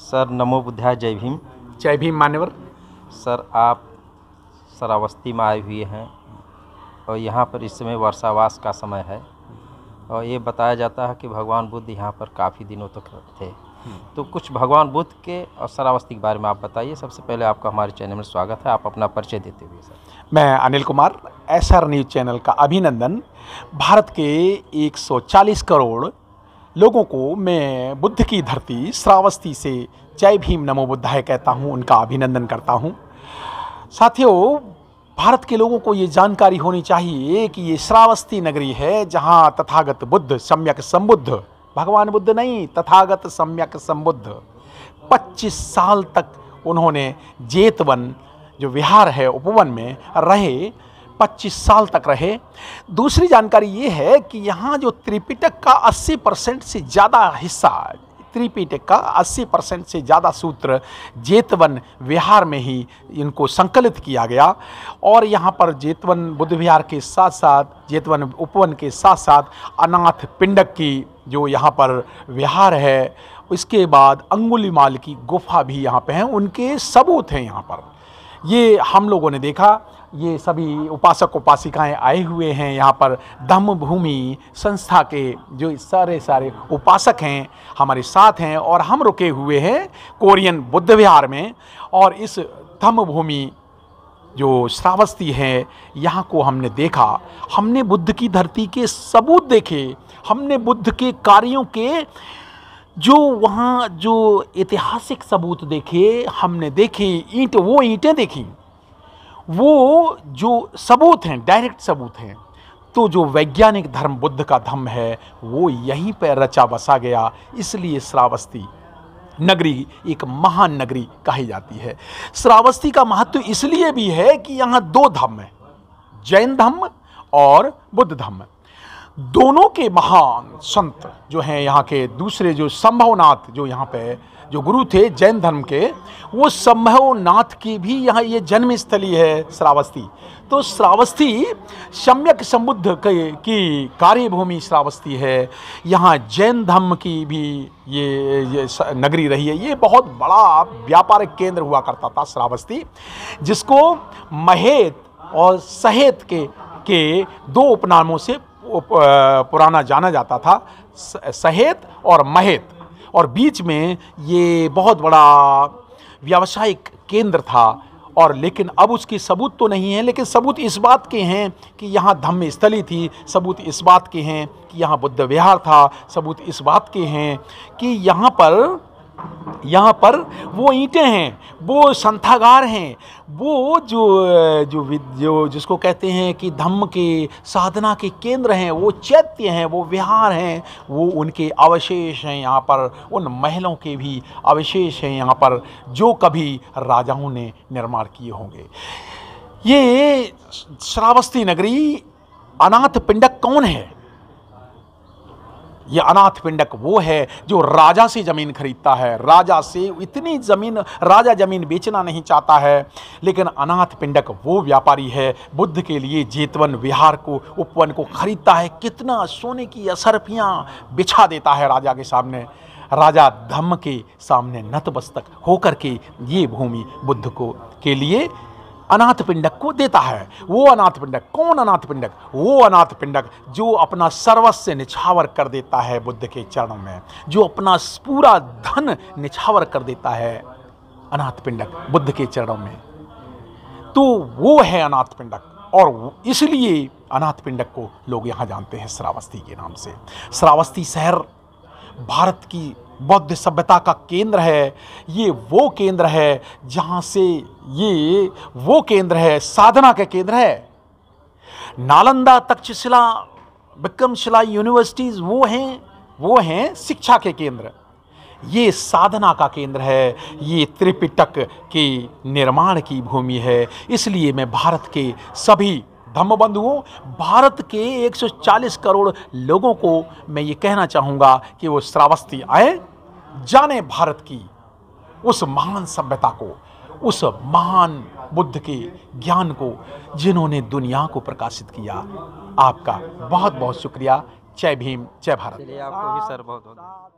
sir नमो बुद्धा जय भीम जय भीम मान्यवर सर आप सरावस्ती में आए हुए हैं और यहाँ पर इस समय वर्षावास का समय है और ये बताया जाता है कि भगवान बुद्ध यहाँ पर काफ़ी दिनों तक तो थे तो कुछ भगवान बुद्ध के और सरावस्ती के बारे में आप बताइए सबसे पहले आपका हमारे चैनल में स्वागत है आप अपना परिचय देते हुए सर मैं Anil Kumar S R news channel का अभिनंदन भारत के एक करोड़ लोगों को मैं बुद्ध की धरती श्रावस्ती से जय भीम नमो बुद्धाय कहता हूँ उनका अभिनंदन करता हूँ साथियों भारत के लोगों को ये जानकारी होनी चाहिए कि ये श्रावस्ती नगरी है जहाँ तथागत बुद्ध सम्यक संबुद्ध भगवान बुद्ध नहीं तथागत सम्यक संबुद्ध 25 साल तक उन्होंने जेतवन जो विहार है उपवन में रहे 25 साल तक रहे दूसरी जानकारी ये है कि यहाँ जो त्रिपिटक का 80 परसेंट से ज़्यादा हिस्सा त्रिपिटक का 80 परसेंट से ज़्यादा सूत्र जेतवन विहार में ही इनको संकलित किया गया और यहाँ पर जेतवन बुद्ध विहार के साथ साथ जेतवन उपवन के साथ साथ अनाथ पिंडक की जो यहाँ पर विहार है उसके बाद अंगुलीमाल की गुफा भी यहाँ पे हैं उनके सबूत हैं यहाँ पर ये हम लोगों ने देखा ये सभी उपासक उपासिकाएं आए हुए हैं यहाँ पर धम्म भूमि संस्था के जो सारे सारे उपासक हैं हमारे साथ हैं और हम रुके हुए हैं कोरियन बुद्ध विहार में और इस धम्म भूमि जो श्रावस्ती है यहाँ को हमने देखा हमने बुद्ध की धरती के सबूत देखे हमने बुद्ध के कार्यों के जो वहाँ जो ऐतिहासिक सबूत देखे हमने देखे ईंट वो ईंटें देखी वो जो सबूत हैं डायरेक्ट सबूत हैं तो जो वैज्ञानिक धर्म बुद्ध का धर्म है वो यहीं पर रचा बसा गया इसलिए श्रावस्ती नगरी एक महान नगरी कही जाती है श्रावस्ती का महत्व इसलिए भी है कि यहाँ दो धर्म हैं जैन धर्म और बुद्ध धर्म दोनों के महान संत जो हैं यहाँ के दूसरे जो संभवनाथ जो यहाँ पे जो गुरु थे जैन धर्म के वो संभवनाथ की भी यहाँ ये जन्म स्थली है श्रावस्ती तो श्रावस्ती सम्यक के की कार्यभूमि श्रावस्ती है यहाँ जैन धर्म की भी ये, ये नगरी रही है ये बहुत बड़ा व्यापारिक केंद्र हुआ करता था श्रावस्ती जिसको महेत और सहेत के के दो उपनामों से पुराना जाना जाता था सहेत और महेत और बीच में ये बहुत बड़ा व्यावसायिक केंद्र था और लेकिन अब उसकी सबूत तो नहीं है लेकिन सबूत इस बात के हैं कि यहाँ धम्म स्थली थी सबूत इस बात के हैं कि यहाँ बुद्ध विहार था सबूत इस बात के हैं कि यहाँ पर यहाँ पर वो ईंटें हैं वो संथागार हैं वो जो जो जो जिसको कहते हैं कि धम्म के साधना के केंद्र हैं वो चैत्य हैं वो विहार हैं वो उनके अवशेष हैं यहाँ पर उन महलों के भी अवशेष हैं यहाँ पर जो कभी राजाओं ने निर्माण किए होंगे ये श्रावस्ती नगरी अनाथ पिंडक कौन है ये अनाथ पिंडक वो है जो राजा से ज़मीन खरीदता है राजा से इतनी ज़मीन राजा ज़मीन बेचना नहीं चाहता है लेकिन अनाथ पिंडक वो व्यापारी है बुद्ध के लिए जेतवन विहार को उपवन को खरीदता है कितना सोने की असरफियाँ बिछा देता है राजा के सामने राजा धम्म के सामने नतमस्तक होकर के ये भूमि बुद्ध को के लिए अनाथ पिंडक को देता है वो अनाथ पिंडक कौन अनाथ पिंडक वो अनाथ पिंडक जो अपना सर्वस्व निछावर कर देता है बुद्ध के चरणों में जो अपना पूरा धन निछावर कर देता है अनाथ पिंडक बुद्ध के चरणों में तो वो है अनाथ पिंडक और इसलिए अनाथ पिंडक को लोग यहाँ जानते हैं श्रावस्ती के नाम से श्रावस्ती शहर भारत की बौद्ध सभ्यता का केंद्र है ये वो केंद्र है जहाँ से ये वो केंद्र है साधना का केंद्र है नालंदा तक्षशिला विक्रमशिला यूनिवर्सिटीज़ वो हैं वो हैं शिक्षा के केंद्र ये साधना का केंद्र है ये त्रिपिटक के निर्माण की भूमि है इसलिए मैं भारत के सभी धम्म बंधुओं भारत के 140 करोड़ लोगों को मैं ये कहना चाहूँगा कि वो श्रावस्ती आए जाने भारत की उस महान सभ्यता को उस महान बुद्ध के ज्ञान को जिन्होंने दुनिया को प्रकाशित किया आपका बहुत बहुत शुक्रिया जय भीम जय भारत आपको भी सर बहुत बहुत